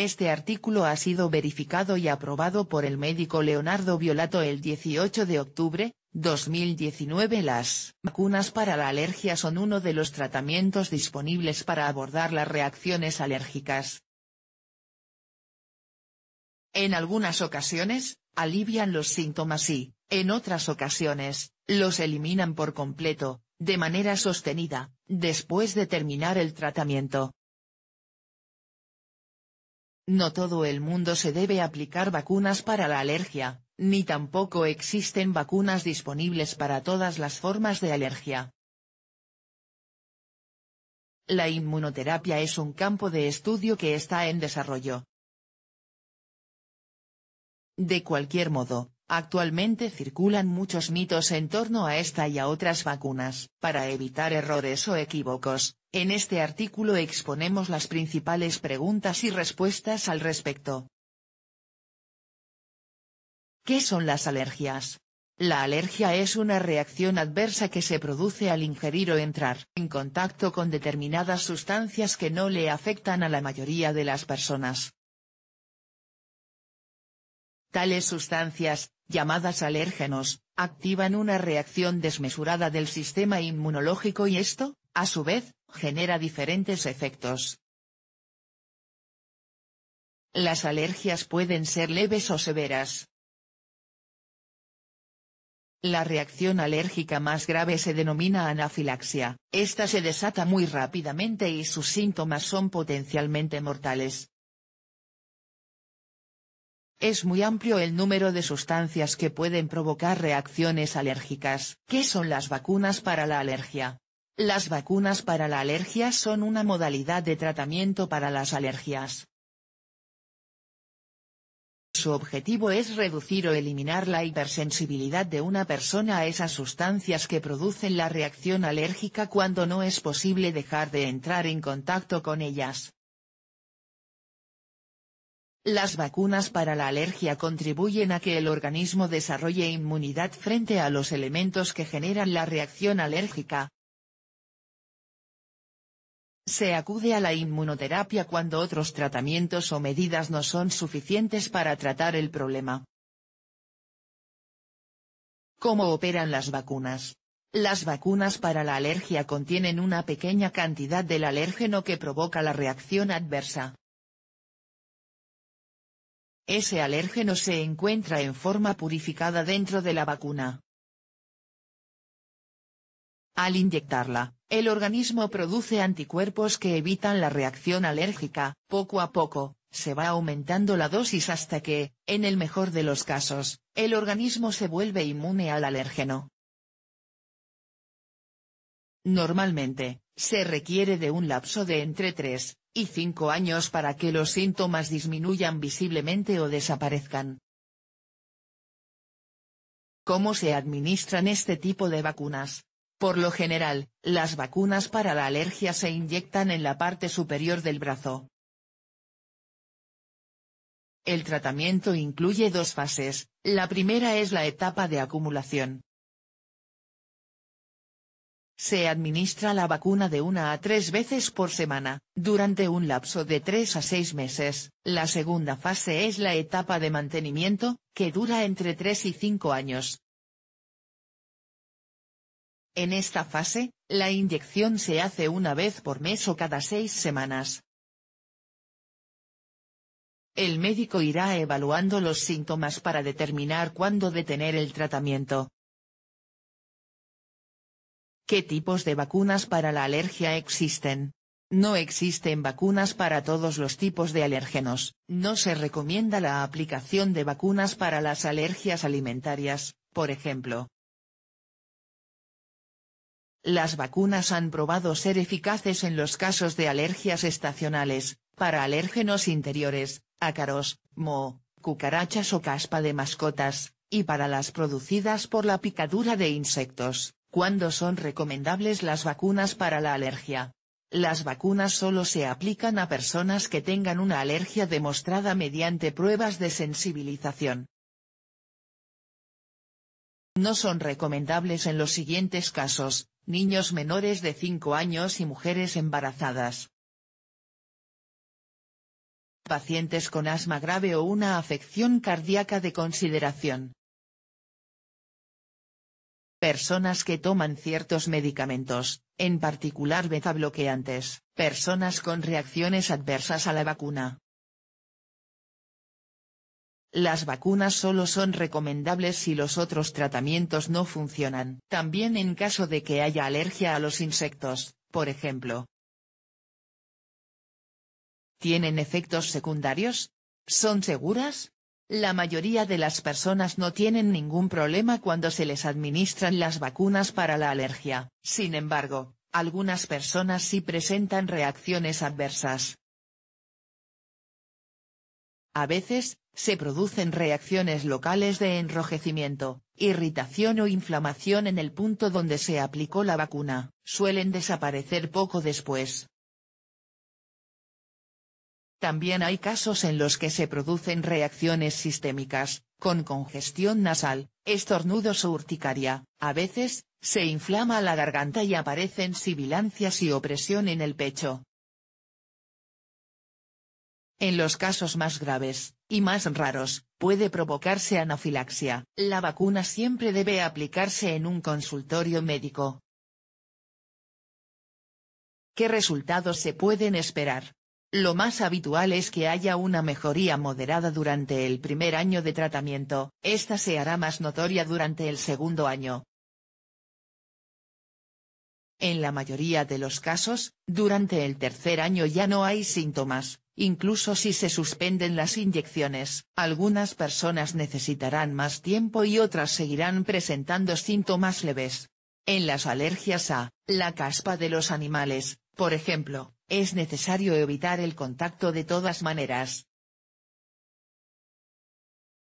Este artículo ha sido verificado y aprobado por el médico Leonardo Violato el 18 de octubre, 2019 Las vacunas para la alergia son uno de los tratamientos disponibles para abordar las reacciones alérgicas. En algunas ocasiones, alivian los síntomas y, en otras ocasiones, los eliminan por completo, de manera sostenida, después de terminar el tratamiento. No todo el mundo se debe aplicar vacunas para la alergia, ni tampoco existen vacunas disponibles para todas las formas de alergia. La inmunoterapia es un campo de estudio que está en desarrollo. De cualquier modo, Actualmente circulan muchos mitos en torno a esta y a otras vacunas. Para evitar errores o equívocos, en este artículo exponemos las principales preguntas y respuestas al respecto. ¿Qué son las alergias? La alergia es una reacción adversa que se produce al ingerir o entrar en contacto con determinadas sustancias que no le afectan a la mayoría de las personas. Tales sustancias, llamadas alérgenos, activan una reacción desmesurada del sistema inmunológico y esto, a su vez, genera diferentes efectos. Las alergias pueden ser leves o severas. La reacción alérgica más grave se denomina anafilaxia, esta se desata muy rápidamente y sus síntomas son potencialmente mortales, es muy amplio el número de sustancias que pueden provocar reacciones alérgicas. ¿Qué son las vacunas para la alergia? Las vacunas para la alergia son una modalidad de tratamiento para las alergias. Su objetivo es reducir o eliminar la hipersensibilidad de una persona a esas sustancias que producen la reacción alérgica cuando no es posible dejar de entrar en contacto con ellas. Las vacunas para la alergia contribuyen a que el organismo desarrolle inmunidad frente a los elementos que generan la reacción alérgica. Se acude a la inmunoterapia cuando otros tratamientos o medidas no son suficientes para tratar el problema. ¿Cómo operan las vacunas? Las vacunas para la alergia contienen una pequeña cantidad del alérgeno que provoca la reacción adversa, ese alérgeno se encuentra en forma purificada dentro de la vacuna. Al inyectarla, el organismo produce anticuerpos que evitan la reacción alérgica, poco a poco, se va aumentando la dosis hasta que, en el mejor de los casos, el organismo se vuelve inmune al alérgeno. Normalmente, se requiere de un lapso de entre 3 y 5 años para que los síntomas disminuyan visiblemente o desaparezcan. ¿Cómo se administran este tipo de vacunas? Por lo general, las vacunas para la alergia se inyectan en la parte superior del brazo. El tratamiento incluye dos fases, la primera es la etapa de acumulación, se administra la vacuna de una a tres veces por semana, durante un lapso de tres a seis meses. La segunda fase es la etapa de mantenimiento, que dura entre tres y cinco años. En esta fase, la inyección se hace una vez por mes o cada seis semanas. El médico irá evaluando los síntomas para determinar cuándo detener el tratamiento. ¿Qué tipos de vacunas para la alergia existen? No existen vacunas para todos los tipos de alérgenos, no se recomienda la aplicación de vacunas para las alergias alimentarias, por ejemplo. Las vacunas han probado ser eficaces en los casos de alergias estacionales, para alérgenos interiores, ácaros, moho, cucarachas o caspa de mascotas, y para las producidas por la picadura de insectos. ¿Cuándo son recomendables las vacunas para la alergia? Las vacunas solo se aplican a personas que tengan una alergia demostrada mediante pruebas de sensibilización. No son recomendables en los siguientes casos, niños menores de 5 años y mujeres embarazadas. Pacientes con asma grave o una afección cardíaca de consideración personas que toman ciertos medicamentos, en particular beta-bloqueantes, personas con reacciones adversas a la vacuna. Las vacunas solo son recomendables si los otros tratamientos no funcionan, también en caso de que haya alergia a los insectos, por ejemplo. ¿Tienen efectos secundarios? ¿Son seguras? La mayoría de las personas no tienen ningún problema cuando se les administran las vacunas para la alergia, sin embargo, algunas personas sí presentan reacciones adversas. A veces, se producen reacciones locales de enrojecimiento, irritación o inflamación en el punto donde se aplicó la vacuna, suelen desaparecer poco después. También hay casos en los que se producen reacciones sistémicas, con congestión nasal, estornudos o urticaria, a veces, se inflama la garganta y aparecen sibilancias y opresión en el pecho. En los casos más graves, y más raros, puede provocarse anafilaxia. La vacuna siempre debe aplicarse en un consultorio médico. ¿Qué resultados se pueden esperar? Lo más habitual es que haya una mejoría moderada durante el primer año de tratamiento, esta se hará más notoria durante el segundo año. En la mayoría de los casos, durante el tercer año ya no hay síntomas, incluso si se suspenden las inyecciones. Algunas personas necesitarán más tiempo y otras seguirán presentando síntomas leves. En las alergias a, la caspa de los animales, por ejemplo, es necesario evitar el contacto de todas maneras,